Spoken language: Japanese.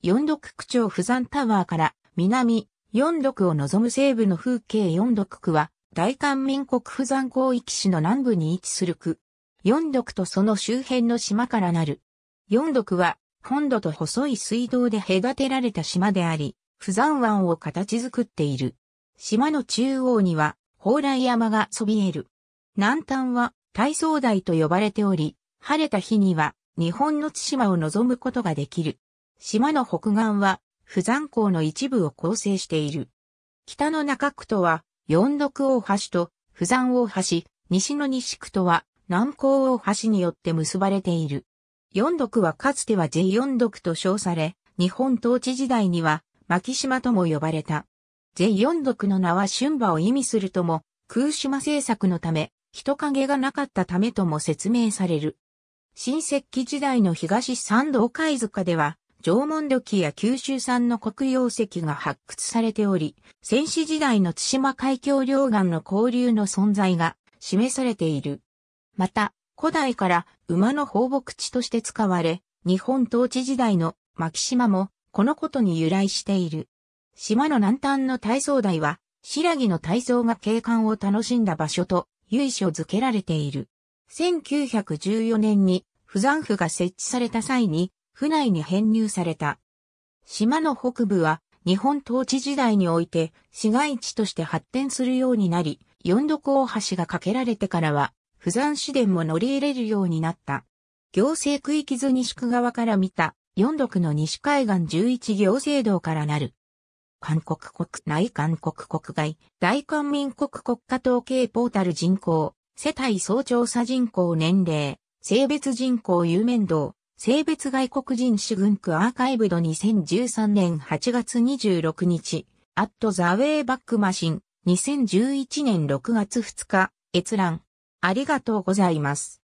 四毒区長富山タワーから南四毒を望む西部の風景四毒区は大韓民国富山広域市の南部に位置する区。四毒とその周辺の島からなる。四毒は本土と細い水道で隔てられた島であり、富山湾を形作っている。島の中央には蓬莱山がそびえる。南端は大層台と呼ばれており、晴れた日には日本の津島を望むことができる。島の北岸は、富山港の一部を構成している。北の中区とは、四独大橋と富山大橋、西の西区とは南港大橋によって結ばれている。四独はかつては j 四独と称され、日本統治時代には牧島とも呼ばれた。j 四独の名は春馬を意味するとも、空島政策のため、人影がなかったためとも説明される。新石器時代の東三道貝塚では、縄文土器や九州産の黒曜石が発掘されており、戦死時代の津島海峡両岸の交流の存在が示されている。また、古代から馬の放牧地として使われ、日本統治時代の牧島もこのことに由来している。島の南端の大層台は、白木の大層が景観を楽しんだ場所と由緒づけられている。1914年に、不山府が設置された際に、府内に編入された。島の北部は日本統治時代において市街地として発展するようになり、四度大橋が架けられてからは、不山市電も乗り入れるようになった。行政区域図西区側から見た四独の西海岸11行政道からなる。韓国国内韓国国外大韓民国国家統計ポータル人口世帯総調査人口年齢性別人口有面道性別外国人主軍区アーカイブド2013年8月26日、アットザウェイバックマシン、2011年6月2日、閲覧。ありがとうございます。